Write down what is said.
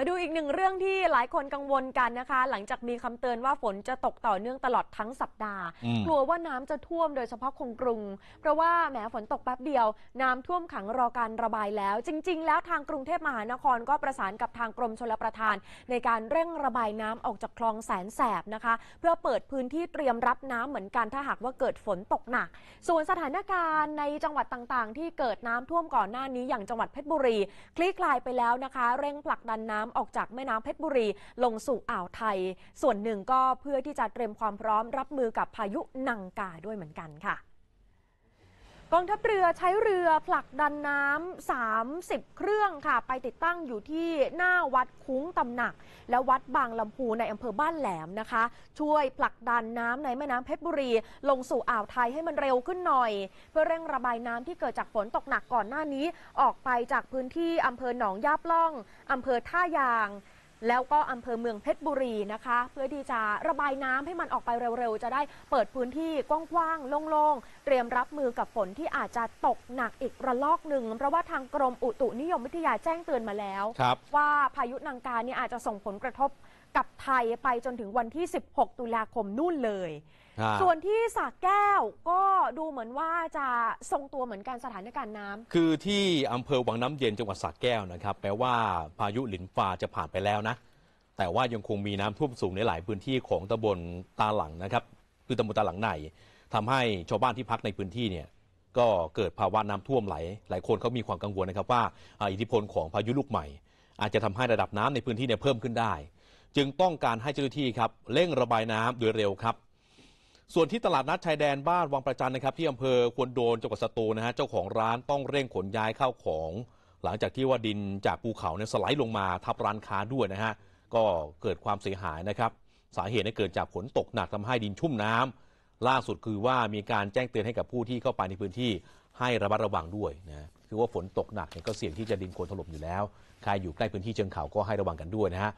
มาดูอีกหนึ่งเรื่องที่หลายคนกังวลกันนะคะ หลังจากมีคำเตือนว่าฝนจะตกต่อเนื่องตลอดทั้งสัปดาห์ กลัวว่าน้ำจะท่วมโดยเฉพาะคงกรุง เพราะว่าแม้ฝนตกแป๊บเดียว น้ำท่วมขังรอการระบายแล้ว จริง ๆ แล้วทางกรุงเทพมหานครก็ประสานกับทางกรมชลประทาน ในการเร่งระบายน้ำออกจากคลองแสนแสบนะคะ เพื่อเปิดพื้นที่เตรียมรับน้ำเหมือนกันถ้าหากว่าเกิดฝนตกหนัก ส่วนสถานการณ์ในจังหวัดต่างๆ ที่เกิดน้ำท่วมก่อนหน้านี้อย่างจังหวัดเพชรบุรีคลี่ คลายไปแล้วนะคะ เร่งผลักดันน้ำออกจากแม่น้ำเพชรบุรีลงสู่อ่าวไทย ส่วนหนึ่งก็เพื่อที่จะเตรียมความพร้อมรับมือกับพายุนังกาด้วยเหมือนกันค่ะกองทัพเรือใช้เรือผลักดันน้ำ 30 เครื่องค่ะ ไปติดตั้งอยู่ที่หน้าวัดคุ้งตำหนัก และวัดบางลำพูในอำเภอบ้านแหลมนะคะ ช่วยผลักดันน้ำในแม่น้ำเพชรบุรี ลงสู่อ่าวไทยให้มันเร็วขึ้นหน่อย เพื่อเร่งระบายน้ำที่เกิดจากฝนตกหนักก่อนหน้านี้ ออกไปจากพื้นที่อำเภอหนองยาบล่องอำเภอท่ายางแล้วก็อำเภอเมืองเพชรบุรีนะคะ เพื่อที่จะระบายน้ำให้มันออกไปเร็วๆจะได้เปิดพื้นที่กว้างๆโล่งๆ เตรียมรับมือกับฝนที่อาจจะตกหนักอีกระลอกหนึ่งเพราะว่าทางกรมอุตุนิยมวิทยาแจ้งเตือนมาแล้วว่าพายุนังกาเนี่ยอาจจะส่งผลกระทบกับไทยไปจนถึงวันที่ 16 ตุลาคมนู่นเลยส่วนที่สักแก้วก็ดูเหมือนว่าจะทรงตัวเหมือนกันสถานการณ์น้ำ คือที่อำเภอวังน้ำเย็นจังหวัดสักแก้วนะครับ แปลว่าพายุหลินฟ้าจะผ่านไปแล้วนะ แต่ว่ายังคงมีน้ำท่วมสูงในหลายพื้นที่ของตำบลตาหลังนะครับ คือตำบลตาหลังในทำให้ชาวบ้านที่พักในพื้นที่เนี่ยก็เกิดภาวะน้ำท่วมไหล หลายคนเขามีความกังวลนะครับ ว่าอิทธิพลของพายุลูกใหม่ อาจจะทำให้ระดับน้ำในพื้นที่เนี่ยเพิ่มขึ้นได้ จึงต้องการให้เจ้าหน้าที่ครับเร่งระบายน้ำโดยเร็วครับส่วนที่ตลาดนัดชายแดนบ้านวังประจันนะครับที่อำเภอควนโดนจังหวัดสตูลนะฮะเจ้าของร้านต้องเร่งขนย้ายเข้าของหลังจากที่ว่าดินจากภูเขาเนี่ยสไลด์ลงมาทับร้านค้าด้วยนะฮะก็เกิดความเสียหายนะครับ สาเหตุเนี่ยเกิดจากฝนตกหนัก ทำให้ดินชุ่มน้ำ ล่าสุดคือว่ามีการแจ้งเตือนให้กับผู้ที่เข้าไปในพื้นที่ให้ระมัดระวังด้วยนะคือว่าฝนตกหนักเนี่ยก็เสี่ยงที่จะดินโคลนถล่มอยู่แล้วใครอยู่ใกล้พื้นที่เชิงเขาก็ให้ระวังกันด้วยนะฮะ